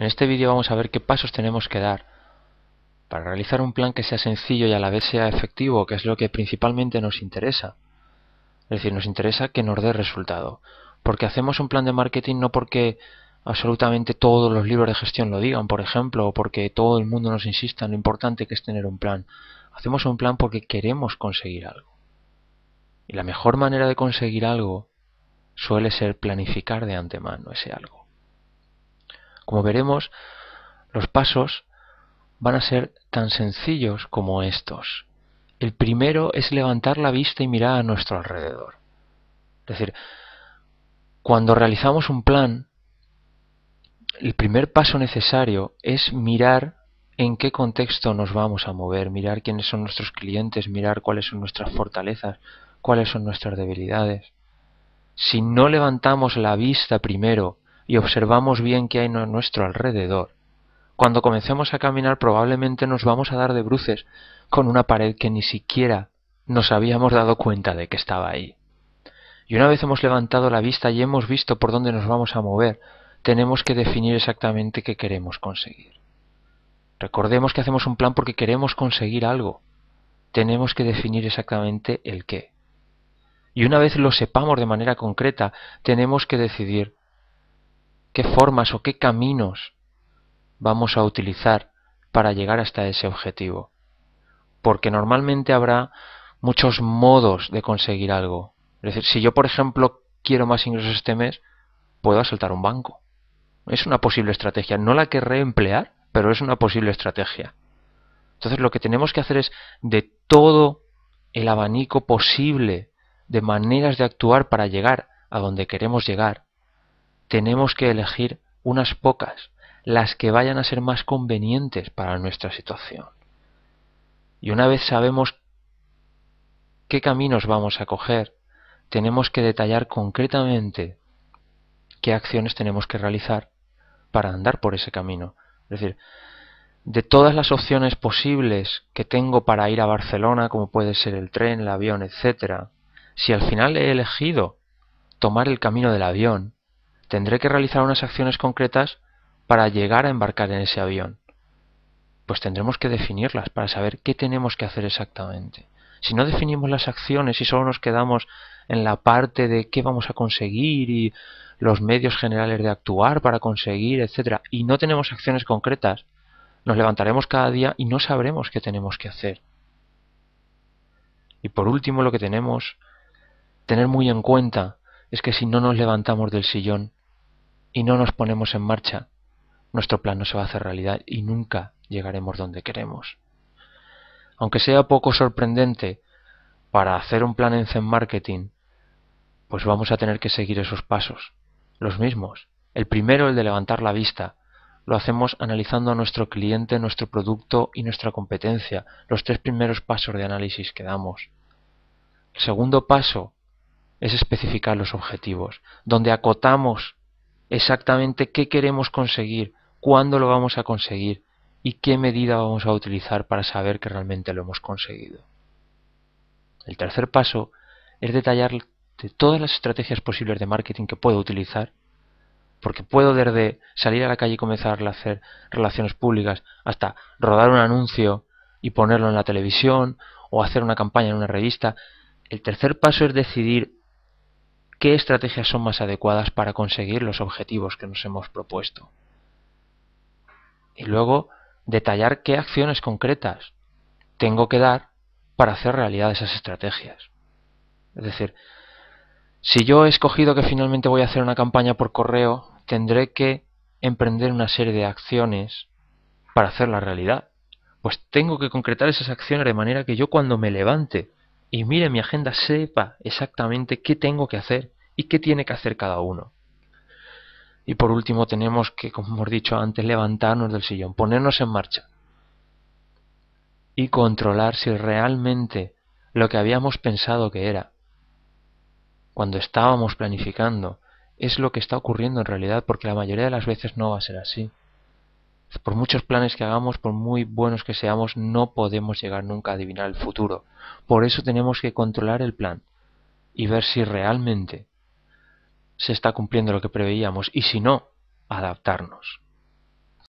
En este vídeo vamos a ver qué pasos tenemos que dar para realizar un plan que sea sencillo y a la vez sea efectivo, que es lo que principalmente nos interesa. Es decir, nos interesa que nos dé resultado. Porque hacemos un plan de marketing no porque absolutamente todos los libros de gestión lo digan, por ejemplo, o porque todo el mundo nos insista en lo importante que es tener un plan. Hacemos un plan porque queremos conseguir algo. Y la mejor manera de conseguir algo suele ser planificar de antemano ese algo. Como veremos, los pasos van a ser tan sencillos como estos. El primero es levantar la vista y mirar a nuestro alrededor. Es decir, cuando realizamos un plan, el primer paso necesario es mirar en qué contexto nos vamos a mover, mirar quiénes son nuestros clientes, mirar cuáles son nuestras fortalezas, cuáles son nuestras debilidades. Si no levantamos la vista primero y observamos bien qué hay a nuestro alrededor, cuando comencemos a caminar probablemente nos vamos a dar de bruces con una pared que ni siquiera nos habíamos dado cuenta de que estaba ahí. Y una vez hemos levantado la vista y hemos visto por dónde nos vamos a mover, tenemos que definir exactamente qué queremos conseguir. Recordemos que hacemos un plan porque queremos conseguir algo. Tenemos que definir exactamente el qué. Y una vez lo sepamos de manera concreta, tenemos que decidir qué formas o qué caminos vamos a utilizar para llegar hasta ese objetivo. Porque normalmente habrá muchos modos de conseguir algo. Es decir, si yo, por ejemplo, quiero más ingresos este mes, puedo asaltar un banco. Es una posible estrategia. No la querré emplear, pero es una posible estrategia. Entonces lo que tenemos que hacer es de todo el abanico posible de maneras de actuar para llegar a donde queremos llegar, tenemos que elegir unas pocas, las que vayan a ser más convenientes para nuestra situación. Y una vez sabemos qué caminos vamos a coger, tenemos que detallar concretamente qué acciones tenemos que realizar para andar por ese camino. Es decir, de todas las opciones posibles que tengo para ir a Barcelona, como puede ser el tren, el avión, etc., si al final he elegido tomar el camino del avión, tendré que realizar unas acciones concretas para llegar a embarcar en ese avión. Pues tendremos que definirlas para saber qué tenemos que hacer exactamente. Si no definimos las acciones y solo nos quedamos en la parte de qué vamos a conseguir y los medios generales de actuar para conseguir, etcétera, y no tenemos acciones concretas, nos levantaremos cada día y no sabremos qué tenemos que hacer. Y por último, lo que tenemos tener muy en cuenta es que si no nos levantamos del sillón, y no nos ponemos en marcha, nuestro plan no se va a hacer realidad y nunca llegaremos donde queremos. Aunque sea poco sorprendente, para hacer un plan en Zen Marketing, pues vamos a tener que seguir esos pasos, los mismos. El primero, el de levantar la vista. Lo hacemos analizando a nuestro cliente, nuestro producto y nuestra competencia, los tres primeros pasos de análisis que damos. El segundo paso es especificar los objetivos, donde acotamos exactamente qué queremos conseguir, cuándo lo vamos a conseguir y qué medida vamos a utilizar para saber que realmente lo hemos conseguido. El tercer paso es detallar todas las estrategias posibles de marketing que puedo utilizar, porque puedo desde salir a la calle y comenzar a hacer relaciones públicas hasta rodar un anuncio y ponerlo en la televisión o hacer una campaña en una revista. El tercer paso es decidir qué estrategias son más adecuadas para conseguir los objetivos que nos hemos propuesto. Y luego, detallar qué acciones concretas tengo que dar para hacer realidad esas estrategias. Es decir, si yo he escogido que finalmente voy a hacer una campaña por correo, tendré que emprender una serie de acciones para hacerla realidad. Pues tengo que concretar esas acciones de manera que yo cuando me levante y mire mi agenda, sepa exactamente qué tengo que hacer y qué tiene que hacer cada uno. Y por último tenemos que, como hemos dicho antes, levantarnos del sillón, ponernos en marcha y controlar si realmente lo que habíamos pensado que era, cuando estábamos planificando, es lo que está ocurriendo en realidad, porque la mayoría de las veces no va a ser así por muchos planes que hagamos, por muy buenos que seamos, no podemos llegar nunca a adivinar el futuro. Por eso tenemos que controlar el plan y ver si realmente se está cumpliendo lo que preveíamos y si no, adaptarnos.